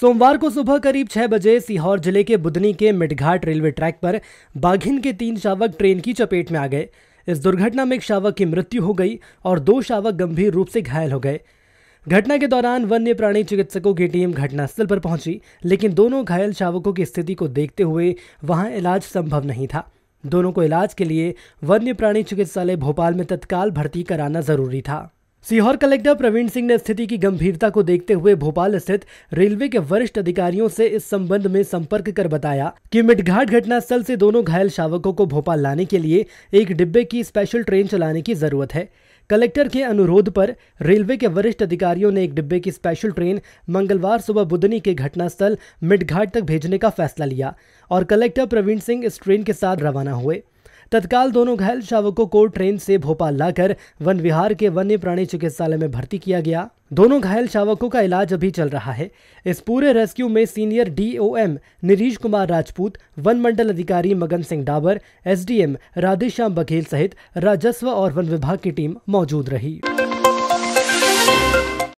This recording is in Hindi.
सोमवार को सुबह करीब छह बजे सीहोर जिले के बुधनी के मिटघाट रेलवे ट्रैक पर बाघिन के तीन शावक ट्रेन की चपेट में आ गए इस दुर्घटना में एक शावक की मृत्यु हो गई और दो शावक गंभीर रूप से घायल हो गए घटना के दौरान वन्य प्राणी चिकित्सकों की टीम घटनास्थल पर पहुंची लेकिन दोनों घायल शावकों की स्थिति को देखते हुए वहां इलाज संभव नहीं था दोनों को इलाज के लिए वन्य प्राणी चिकित्सालय भोपाल में तत्काल भर्ती कराना जरूरी था सीहोर कलेक्टर प्रवीण सिंह ने स्थिति की गंभीरता को देखते हुए भोपाल स्थित रेलवे के वरिष्ठ अधिकारियों से इस संबंध में संपर्क कर बताया कि मिटघाट घटनास्थल से दोनों घायल शावकों को भोपाल लाने के लिए एक डिब्बे की स्पेशल ट्रेन चलाने की जरूरत है कलेक्टर के अनुरोध पर रेलवे के वरिष्ठ अधिकारियों ने एक डिब्बे की स्पेशल ट्रेन मंगलवार सुबह बुधनी के घटनास्थल मिटघाट तक भेजने का फैसला लिया और कलेक्टर प्रवीण सिंह इस ट्रेन के साथ रवाना हुए तत्काल दोनों घायल शावकों को ट्रेन से भोपाल लाकर वन विहार के वन्य प्राणी चिकित्सालय में भर्ती किया गया दोनों घायल शावकों का इलाज अभी चल रहा है इस पूरे रेस्क्यू में सीनियर डीओएम नीरीश कुमार राजपूत वन मंडल अधिकारी मगन सिंह डाबर एसडीएम राधेश्याम बघेल सहित राजस्व और वन विभाग की टीम मौजूद रही